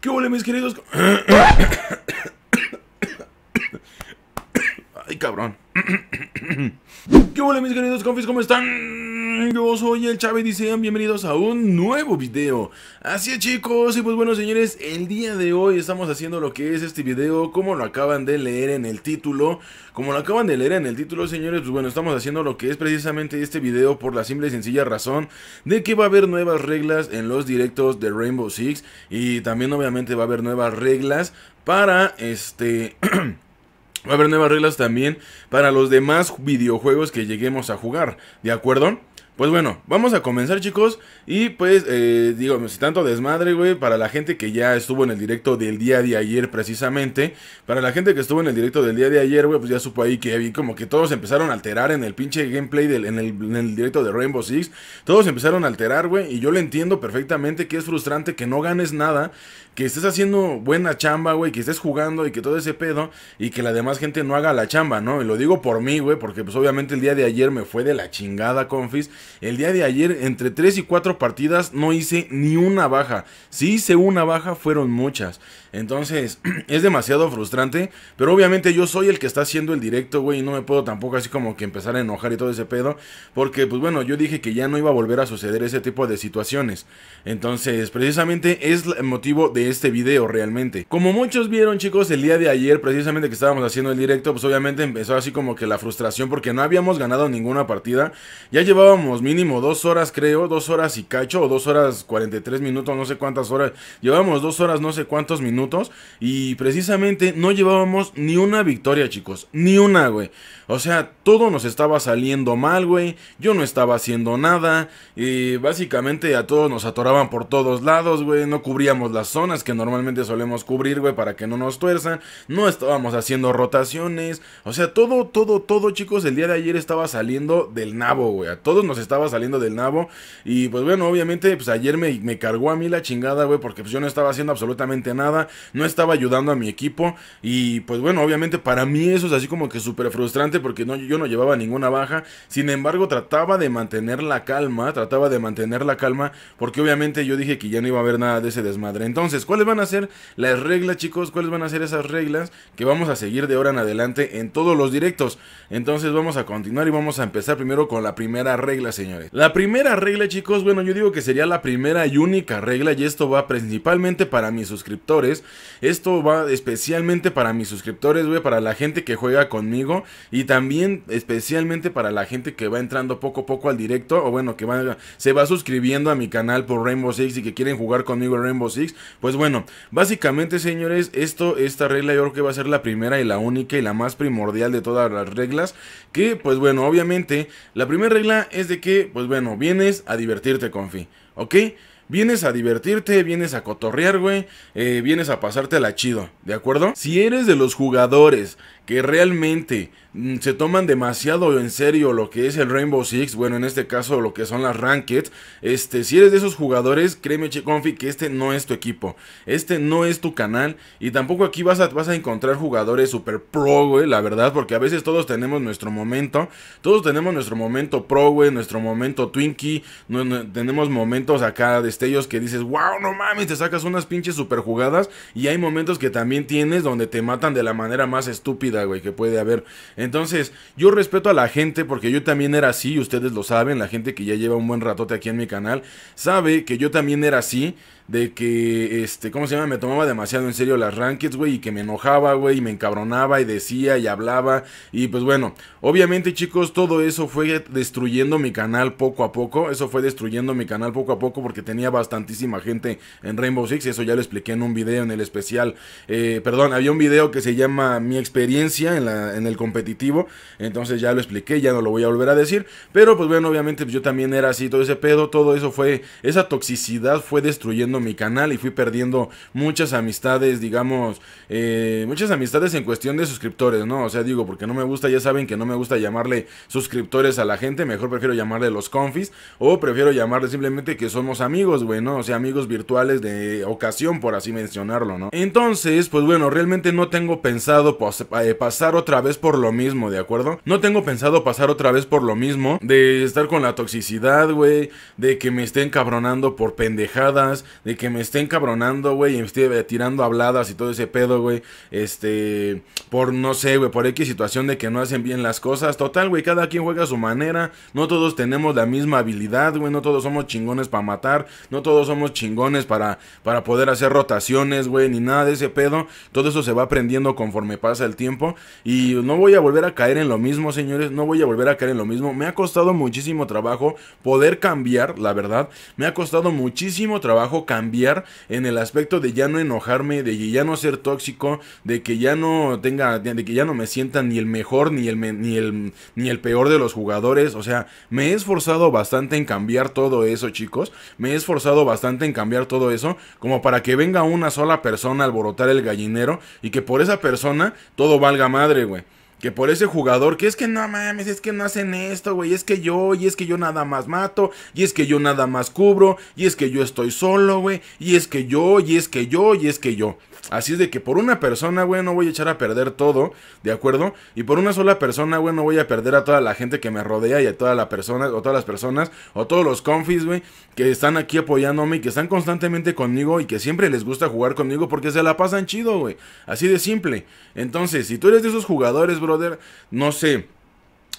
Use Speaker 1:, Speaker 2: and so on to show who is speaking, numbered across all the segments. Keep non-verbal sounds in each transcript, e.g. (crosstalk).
Speaker 1: ¿Qué huele, mis queridos? (coughs) Ay, cabrón. (coughs) ¿Qué huele, mis queridos confis? ¿Cómo están? Yo soy el Chávez y sean bienvenidos a un nuevo video Así es chicos, y pues bueno señores, el día de hoy estamos haciendo lo que es este video Como lo acaban de leer en el título Como lo acaban de leer en el título señores, pues bueno, estamos haciendo lo que es precisamente este video Por la simple y sencilla razón de que va a haber nuevas reglas en los directos de Rainbow Six Y también obviamente va a haber nuevas reglas para este... (clears throat) Va a haber nuevas reglas también para los demás videojuegos que lleguemos a jugar, ¿de acuerdo? Pues bueno, vamos a comenzar chicos. Y pues, eh, digo, si pues, tanto desmadre, güey, para la gente que ya estuvo en el directo del día de ayer precisamente. Para la gente que estuvo en el directo del día de ayer, güey, pues ya supo ahí que como que todos empezaron a alterar en el pinche gameplay, del, en, el, directo de Rainbow Six. Todos empezaron a alterar, güey. Y yo lo entiendo perfectamente que es frustrante que no ganes nada que estés haciendo buena chamba, güey, que estés jugando y que todo ese pedo, y que la demás gente no haga la chamba, ¿no? Y lo digo por mí, güey, porque pues obviamente el día de ayer me fue de la chingada, confis. El día de ayer, entre 3 y 4 partidas, no hice ni una baja. Si hice una baja, fueron muchas. Entonces, (clears throat) es demasiado frustrante, pero obviamente yo soy el que está haciendo el directo, güey, y no me puedo tampoco así como que empezar a enojar y todo ese pedo, porque pues bueno, yo dije que ya no iba a volver a suceder ese tipo de situaciones. Entonces, precisamente es el motivo de este video realmente. Como muchos vieron chicos, el día de ayer precisamente que estábamos haciendo el directo, pues obviamente empezó así como que la frustración porque no habíamos ganado ninguna partida. Ya llevábamos mínimo dos horas creo, dos horas y cacho o dos horas 43 minutos, no sé cuántas horas. Llevábamos dos horas no sé cuántos minutos y precisamente no llevábamos ni una victoria chicos, ni una güey. O sea, todo nos estaba saliendo mal güey, yo no estaba haciendo nada. Y básicamente a todos nos atoraban por todos lados güey, no cubríamos la zona que normalmente solemos cubrir, güey, para que no nos tuerzan. No estábamos haciendo rotaciones. O sea, todo, todo, todo, chicos, el día de ayer estaba saliendo del nabo, güey. A todos nos estaba saliendo del nabo. Y pues bueno, obviamente, pues ayer me, me cargó a mí la chingada, güey, porque pues, yo no estaba haciendo absolutamente nada. No estaba ayudando a mi equipo. Y pues bueno, obviamente para mí eso es así como que súper frustrante porque no, yo no llevaba ninguna baja. Sin embargo, trataba de mantener la calma. Trataba de mantener la calma porque obviamente yo dije que ya no iba a haber nada de ese desmadre. Entonces, ¿cuáles van a ser las reglas, chicos? ¿Cuáles van a ser esas reglas que vamos a seguir de ahora en adelante en todos los directos? Entonces, vamos a continuar y vamos a empezar primero con la primera regla, señores. La primera regla, chicos, bueno, yo digo que sería la primera y única regla y esto va principalmente para mis suscriptores. Esto va especialmente para mis suscriptores, güey, para la gente que juega conmigo y también especialmente para la gente que va entrando poco a poco al directo o bueno, que va, se va suscribiendo a mi canal por Rainbow Six y que quieren jugar conmigo en Rainbow Six, pues pues bueno, básicamente señores, esto, esta regla yo creo que va a ser la primera y la única y la más primordial de todas las reglas. Que pues bueno, obviamente, la primera regla es de que, pues bueno, vienes a divertirte, confi, ¿ok? Vienes a divertirte, vienes a cotorrear, güey, eh, vienes a pasarte la chido, ¿de acuerdo? Si eres de los jugadores que realmente mm, se toman demasiado en serio lo que es el Rainbow Six, bueno, en este caso lo que son las Ranked, este, si eres de esos jugadores, créeme, Confi, que este no es tu equipo, este no es tu canal, y tampoco aquí vas a, vas a encontrar jugadores super pro, güey, la verdad, porque a veces todos tenemos nuestro momento, todos tenemos nuestro momento pro, güey, nuestro momento Twinkie, tenemos momentos acá, destellos que dices, wow, no mames, te sacas unas pinches super jugadas, y hay momentos que también tienes donde te matan de la manera más estúpida güey, que puede haber. Entonces, yo respeto a la gente porque yo también era así, ustedes lo saben, la gente que ya lleva un buen ratote aquí en mi canal sabe que yo también era así de que, este, ¿cómo se llama? Me tomaba demasiado en serio las rankings, güey, y que me enojaba, güey, y me encabronaba y decía y hablaba. Y pues bueno, obviamente chicos, todo eso fue destruyendo mi canal poco a poco. Eso fue destruyendo mi canal poco a poco porque tenía bastantísima gente en Rainbow Six. Eso ya lo expliqué en un video, en el especial. Eh, perdón, había un video que se llama Mi experiencia en, la, en el competitivo. Entonces ya lo expliqué, ya no lo voy a volver a decir. Pero pues bueno, obviamente pues yo también era así, todo ese pedo, todo eso fue, esa toxicidad fue destruyendo mi canal y fui perdiendo muchas amistades, digamos, eh, muchas amistades en cuestión de suscriptores, ¿no? O sea, digo, porque no me gusta, ya saben que no me gusta llamarle suscriptores a la gente, mejor prefiero llamarle los confis o prefiero llamarle simplemente que somos amigos, güey, ¿no? O sea, amigos virtuales de ocasión, por así mencionarlo, ¿no? Entonces, pues bueno, realmente no tengo pensado eh, pasar otra vez por lo mismo, ¿de acuerdo? No tengo pensado pasar otra vez por lo mismo de estar con la toxicidad, güey, de que me estén cabronando por pendejadas, de que me esté encabronando, güey, y me esté eh, tirando habladas y todo ese pedo, güey, este, por no sé, güey, por X situación de que no hacen bien las cosas. Total, güey, cada quien juega a su manera, no todos tenemos la misma habilidad, güey, no todos somos chingones para matar, no todos somos chingones para, para poder hacer rotaciones, güey, ni nada de ese pedo. Todo eso se va aprendiendo conforme pasa el tiempo y no voy a volver a caer en lo mismo, señores, no voy a volver a caer en lo mismo. Me ha costado muchísimo trabajo poder cambiar, la verdad. Me ha costado muchísimo trabajo cambiar en el aspecto de ya no enojarme, de ya no ser tóxico, de que ya no tenga, de que ya no me sienta ni el mejor ni el, ni el, ni el peor de los jugadores. O sea, me he esforzado bastante en cambiar todo eso, chicos. Me he esforzado bastante en cambiar todo eso, como para que venga una sola persona a alborotar el gallinero y que por esa persona todo valga madre, güey que por ese jugador, que es que no mames, es que no hacen esto, güey, es que yo, y es que yo nada más mato, y es que yo nada más cubro, y es que yo estoy solo, güey, y es que yo, y es que yo, y es que yo. Así es de que por una persona, güey, no voy a echar a perder todo, ¿de acuerdo? Y por una sola persona, güey, no voy a perder a toda la gente que me rodea y a toda la persona, o todas las personas, o todos los confis, güey, que están aquí apoyándome y que están constantemente conmigo y que siempre les gusta jugar conmigo porque se la pasan chido, güey. Así de simple. Entonces, si tú eres de esos jugadores, brother, no sé.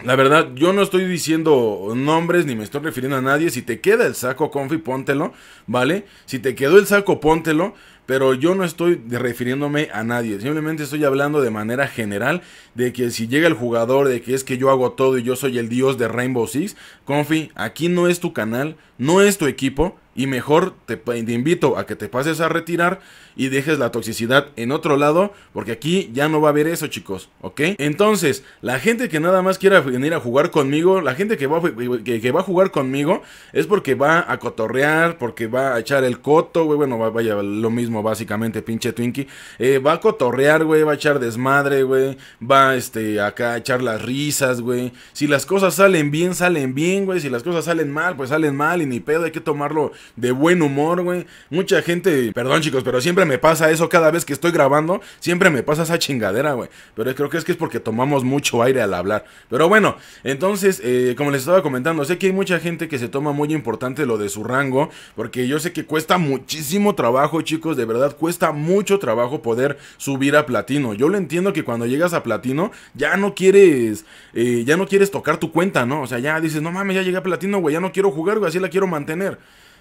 Speaker 1: La verdad, yo no estoy diciendo nombres ni me estoy refiriendo a nadie. Si te queda el saco, confi, póntelo, ¿vale? Si te quedó el saco, póntelo. Pero yo no estoy refiriéndome a nadie. Simplemente estoy hablando de manera general de que si llega el jugador de que es que yo hago todo y yo soy el dios de Rainbow Six, Confi, aquí no es tu canal, no es tu equipo. Y mejor te, invito a que te pases a retirar y dejes la toxicidad en otro lado, porque aquí ya no va a haber eso, chicos, ¿ok? Entonces, la gente que nada más quiera venir a jugar conmigo, la gente que va, va a jugar conmigo es porque va a cotorrear, porque va a echar el coto, bueno, vaya, lo mismo básicamente, pinche Twinkie. Eh, va a cotorrear, güey, va a echar desmadre, güey. Va, este, acá a echar las risas, güey. Si las cosas salen bien, salen bien, güey. Si las cosas salen mal, pues salen mal y ni pedo. Hay que tomarlo de buen humor, güey. Mucha gente, perdón chicos, pero siempre me pasa eso cada vez que estoy grabando. Siempre me pasa esa chingadera, güey. Pero creo que es que es porque tomamos mucho aire al hablar. Pero bueno, entonces, eh, como les estaba comentando, sé que hay mucha gente que se toma muy importante lo de su rango. Porque yo sé que cuesta muchísimo trabajo, chicos, de verdad cuesta mucho trabajo poder subir a platino. Yo lo entiendo que cuando llegas a platino ya no quieres, eh, ya no quieres tocar tu cuenta, ¿no? O sea, ya dices, no mames, ya llegué a platino, güey, ya no quiero jugar, güey, así la quiero mantener.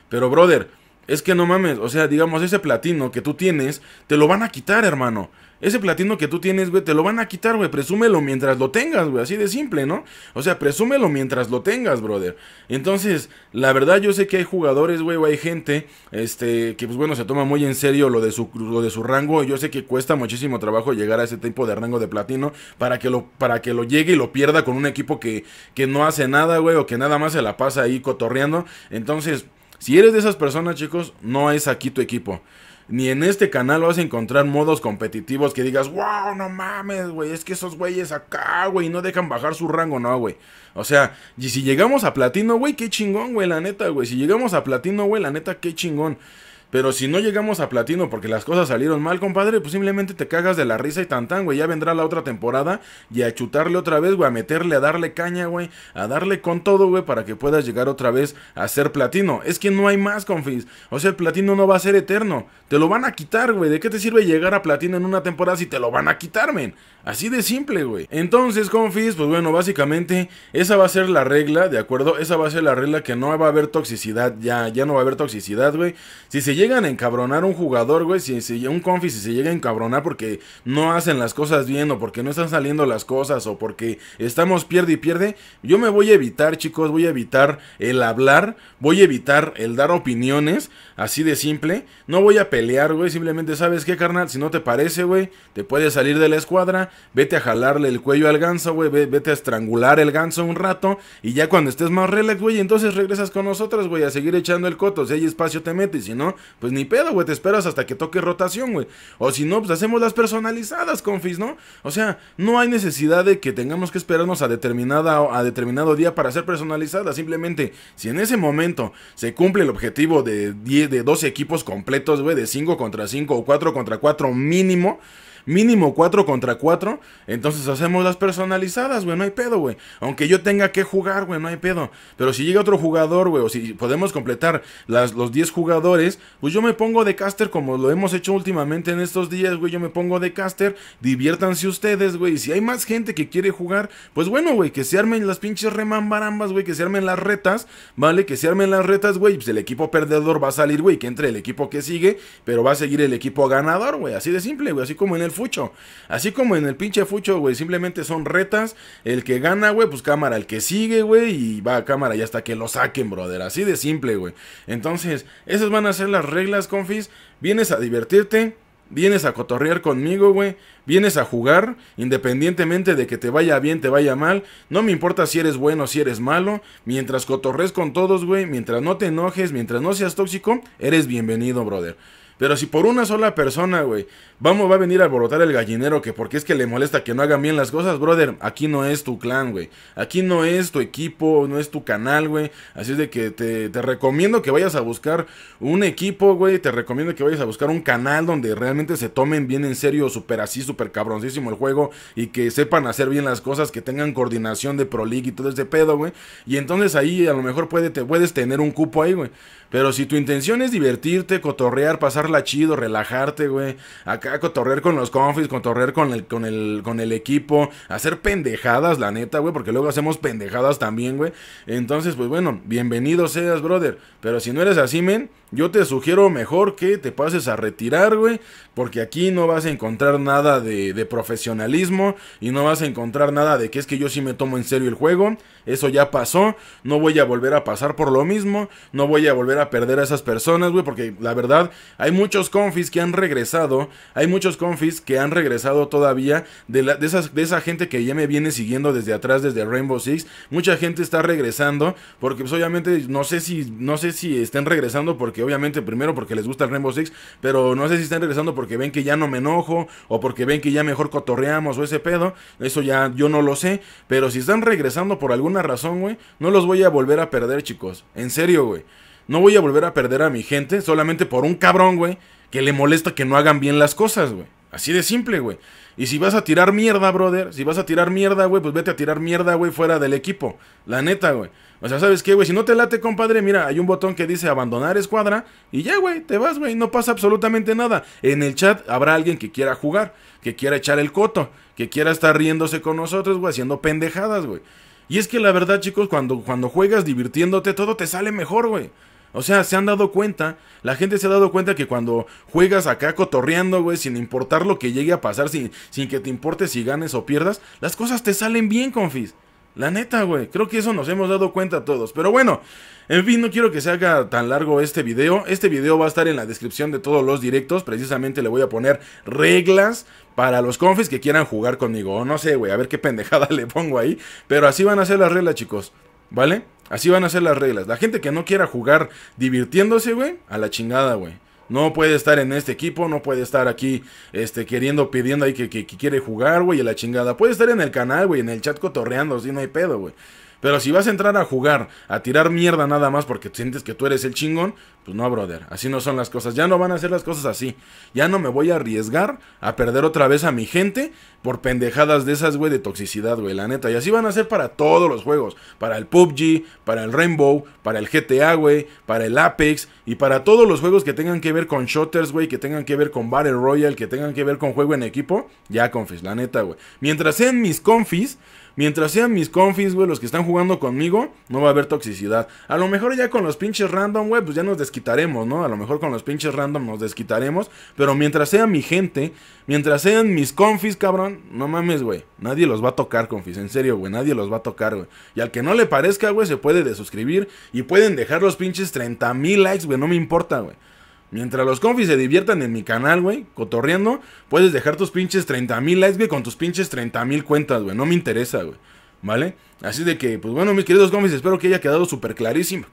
Speaker 1: Pero, brother, es que no mames, o sea, digamos, ese platino que tú tienes, te lo van a quitar, hermano. Ese platino que tú tienes, güey, te lo van a quitar, güey. Presúmelo mientras lo tengas, güey. Así de simple, ¿no? O sea, presúmelo mientras lo tengas, brother. Entonces, la verdad, yo sé que hay jugadores, güey, o hay gente, este, que pues bueno, se toma muy en serio lo de su, lo de su rango. Yo sé que cuesta muchísimo trabajo llegar a ese tipo de rango de platino para que lo, para que lo llegue y lo pierda con un equipo que, que no hace nada, güey, o que nada más se la pasa ahí cotorreando. Entonces... Si eres de esas personas, chicos, no es aquí tu equipo. Ni en este canal vas a encontrar modos competitivos que digas, wow, no mames, güey, es que esos güeyes acá, güey, no dejan bajar su rango, no, güey. O sea, y si llegamos a platino, güey, qué chingón, güey, la neta, güey. Si llegamos a platino, güey, la neta, qué chingón. Pero si no llegamos a platino porque las cosas salieron mal, compadre, pues simplemente te cagas de la risa y tantán, güey. Ya vendrá la otra temporada y a chutarle otra vez, güey, a meterle, a darle caña, güey, a darle con todo, güey, para que puedas llegar otra vez a ser platino. Es que no hay más, confis. O sea, el platino no va a ser eterno. Te lo van a quitar, güey. ¿De qué te sirve llegar a platino en una temporada si te lo van a quitar, men? Así de simple, güey. Entonces, confis, pues bueno, básicamente esa va a ser la regla, ¿de acuerdo? Esa va a ser la regla que no va a haber toxicidad, ya, ya no va a haber toxicidad, güey. Si se llegan a encabronar un jugador, güey, si, un confi, si se llega a encabronar porque no hacen las cosas bien o porque no están saliendo las cosas o porque estamos pierde y pierde, yo me voy a evitar, chicos, voy a evitar el hablar, voy a evitar el dar opiniones, así de simple. No voy a pelear, güey, simplemente sabes qué, carnal, si no te parece, güey, te puedes salir de la escuadra, vete a jalarle el cuello al ganso, güey, vete a estrangular el ganso un rato y ya cuando estés más relax, güey, entonces regresas con nosotros, güey, a seguir echando el coto, si hay espacio te metes, si no, pues ni pedo, güey, te esperas hasta que toque rotación, güey. O si no, pues hacemos las personalizadas, confis, ¿no? O sea, no hay necesidad de que tengamos que esperarnos a, determinada, a determinado día para ser personalizadas. Simplemente, si en ese momento se cumple el objetivo de, 10, de 12 equipos completos, güey, de 5 contra 5 o 4 contra 4 mínimo, mínimo 4 contra 4. Entonces hacemos las personalizadas, güey, no hay pedo, güey. Aunque yo tenga que jugar, güey, no hay pedo. Pero si llega otro jugador, güey, o si podemos completar las, los 10 jugadores, pues yo me pongo de caster como lo hemos hecho últimamente en estos días, güey. Yo me pongo de caster, diviértanse ustedes, güey. si hay más gente que quiere jugar, pues bueno, güey, que se armen las pinches remambarambas, güey, que se armen las retas, ¿vale? Que se armen las retas, güey. Pues el equipo perdedor va a salir, güey, que entre el equipo que sigue, pero va a seguir el equipo ganador, güey. Así de simple, güey. Así como en el fucho. Así como en el pinche fucho, güey, simplemente son retas. El que gana, güey, pues cámara, el que sigue, güey, y va a cámara y hasta que lo saquen, brother. Así de simple, güey. Entonces, esas van a ser las reglas, confis. Vienes a divertirte. Vienes a cotorrear conmigo, güey. Vienes a jugar, independientemente de que te vaya bien, te vaya mal. No me importa si eres bueno o si eres malo. Mientras cotorres con todos, güey. Mientras no te enojes, mientras no seas tóxico, eres bienvenido, brother. Pero si por una sola persona, güey, vamos, va a venir a alborotar el gallinero que porque es que le molesta que no hagan bien las cosas, brother, aquí no es tu clan, güey. Aquí no es tu equipo, no es tu canal, güey. Así es de que te, te recomiendo que vayas a buscar un equipo, güey. Te recomiendo que vayas a buscar un canal donde realmente se tomen bien en serio, super así, super cabroncísimo el juego y que sepan hacer bien las cosas, que tengan coordinación de Pro League y todo ese pedo, güey. Y entonces ahí a lo mejor puede, te, puedes tener un cupo ahí, güey. Pero si tu intención es divertirte, cotorrear, pasarla chido, relajarte, güey. Acá cotorrear con los confis, cotorrear con el, con el, con el equipo, hacer pendejadas, la neta, güey, porque luego hacemos pendejadas también, güey. Entonces, pues bueno, bienvenido seas, brother. Pero si no eres así, men, yo te sugiero mejor que te pases a retirar, güey, porque aquí no vas a encontrar nada de, profesionalismo y no vas a encontrar nada de que es que yo sí me tomo en serio el juego. Eso ya pasó, no voy a volver a pasar por lo mismo, no voy a volver a perder a esas personas, güey, porque la verdad hay muchos confis que han regresado, hay muchos confis que han regresado todavía de, de, de esa gente que ya me viene siguiendo desde atrás, desde Rainbow Six. Mucha gente está regresando porque pues, obviamente no sé si, no sé si estén regresando porque obviamente primero porque les gusta el Rainbow Six, pero no sé si están regresando porque ven que ya no me enojo o porque ven que ya mejor cotorreamos o ese pedo, eso ya yo no lo sé, pero si están regresando por alguna razón, güey, no los voy a volver a perder, chicos. En serio, güey. No voy a volver a perder a mi gente solamente por un cabrón, güey, que le molesta que no hagan bien las cosas, güey. Así de simple, güey. Y si vas a tirar mierda, brother, si vas a tirar mierda, güey, pues vete a tirar mierda, güey, fuera del equipo. La neta, güey. O sea, ¿sabes qué, güey? Si no te late, compadre, mira, hay un botón que dice abandonar escuadra y ya, güey, te vas, güey, no pasa absolutamente nada. En el chat habrá alguien que quiera jugar, que quiera echar el coto, que quiera estar riéndose con nosotros, güey, haciendo pendejadas, güey. Y es que la verdad, chicos, cuando, cuando juegas divirtiéndote, todo te sale mejor, güey. O sea, se han dado cuenta, la gente se ha dado cuenta que cuando juegas acá cotorreando, güey, sin importar lo que llegue a pasar, sin, sin que te importe si ganes o pierdas, las cosas te salen bien, confis. La neta, güey. Creo que eso nos hemos dado cuenta todos. Pero bueno, en fin, no quiero que se haga tan largo este video. Este video va a estar en la descripción de todos los directos. Precisamente le voy a poner reglas para los confes que quieran jugar conmigo. O no sé, güey, a ver qué pendejada (laughs) le pongo ahí. Pero así van a ser las reglas, chicos. ¿Vale? Así van a ser las reglas. La gente que no quiera jugar divirtiéndose, güey, a la chingada, güey. No puede estar en este equipo, no puede estar aquí este, queriendo, pidiendo ahí que, quiere jugar, güey, a la chingada. Puede estar en el canal, güey, en el chat cotorreando, así no hay pedo, güey. Pero si vas a entrar a jugar, a tirar mierda nada más porque sientes que tú eres el chingón, pues no, brother. Así no son las cosas. Ya no van a ser las cosas así. Ya no me voy a arriesgar a perder otra vez a mi gente por pendejadas de esas, güey, de toxicidad, güey, la neta. Y así van a ser para todos los juegos. Para el PUBG, para el Rainbow, para el GTA, güey, para el Apex y para todos los juegos que tengan que ver con shooters, güey, que tengan que ver con Battle Royale, que tengan que ver con juego en equipo. Ya, confis, la neta, güey. Mientras sean mis confis, Mientras sean mis confis, güey, los que están jugando conmigo, no va a haber toxicidad. A lo mejor ya con los pinches random, güey, pues ya nos desquitaremos, ¿no? A lo mejor con los pinches random nos desquitaremos. Pero mientras sea mi gente, mientras sean mis confis, cabrón, no mames, güey. Nadie los va a tocar, confis. En serio, güey, nadie los va a tocar, güey. Y al que no le parezca, güey, se puede desuscribir y pueden dejar los pinches 30 mil likes, güey, no me importa, güey. Mientras los confis se diviertan en mi canal, güey, cotorreando, puedes dejar tus pinches 30.000 mil likes, güey, con tus pinches 30 mil cuentas, güey. No me interesa, güey. ¿Vale? Así de que, pues bueno, mis queridos confis, espero que haya quedado súper clarísimo.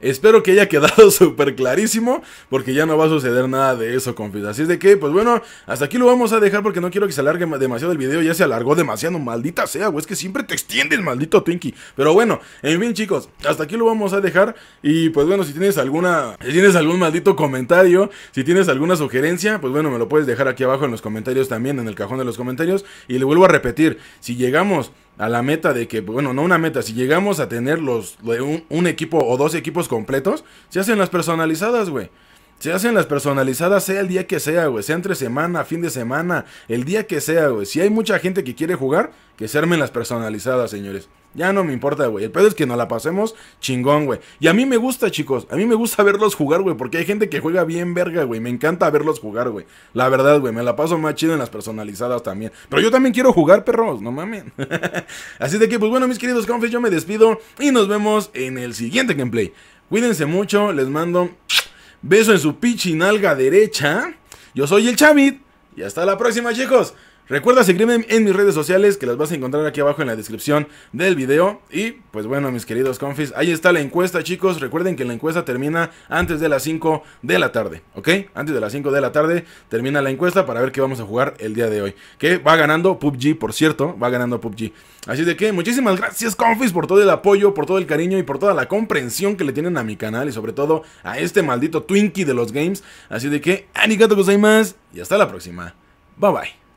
Speaker 1: Espero que haya quedado (laughs) súper clarísimo, porque ya no va a suceder nada de eso, confis. Así es de que, pues bueno, hasta aquí lo vamos a dejar porque no quiero que se alargue demasiado el video. Ya se alargó demasiado, maldita sea, O Es que siempre te extiende el maldito Twinkie. Pero bueno, en fin, chicos, hasta aquí lo vamos a dejar. Y pues bueno, si tienes alguna, si tienes algún maldito comentario, si tienes alguna sugerencia, pues bueno, me lo puedes dejar aquí abajo en los comentarios también, en el cajón de los comentarios. Y le vuelvo a repetir, si llegamos a la meta de que, bueno, no una meta, si llegamos a tener los, un, un equipo o dos equipos completos, se hacen las personalizadas, güey. Se hacen las personalizadas sea el día que sea, güey. Sea entre semana, fin de semana, el día que sea, güey. Si hay mucha gente que quiere jugar, que se armen las personalizadas, señores. Ya no me importa, güey. El pedo es que nos la pasemos chingón, güey. Y a mí me gusta, chicos. A mí me gusta verlos jugar, güey. Porque hay gente que juega bien verga, güey. Me encanta verlos jugar, güey. La verdad, güey. Me la paso más chido en las personalizadas también. Pero yo también quiero jugar, perros. No mames. (laughs) Así de que, pues bueno, mis queridos confes, yo me despido. Y nos vemos en el siguiente gameplay. Cuídense mucho. Les mando beso en su pichinalga nalga derecha. Yo soy el Chavit. Y hasta la próxima, chicos. Recuerda seguirme en mis redes sociales que las vas a encontrar aquí abajo en la descripción del video. Y pues bueno, mis queridos confis, ahí está la encuesta, chicos. Recuerden que la encuesta termina antes de las 5 de la tarde, ¿ok? Antes de las 5 de la tarde termina la encuesta para ver qué vamos a jugar el día de hoy. Que va ganando PUBG, por cierto, va ganando PUBG. Así de que muchísimas gracias, confis, por todo el apoyo, por todo el cariño y por toda la comprensión que le tienen a mi canal y sobre todo a este maldito Twinkie de los games. Así de que, hay más y hasta la próxima. Bye bye.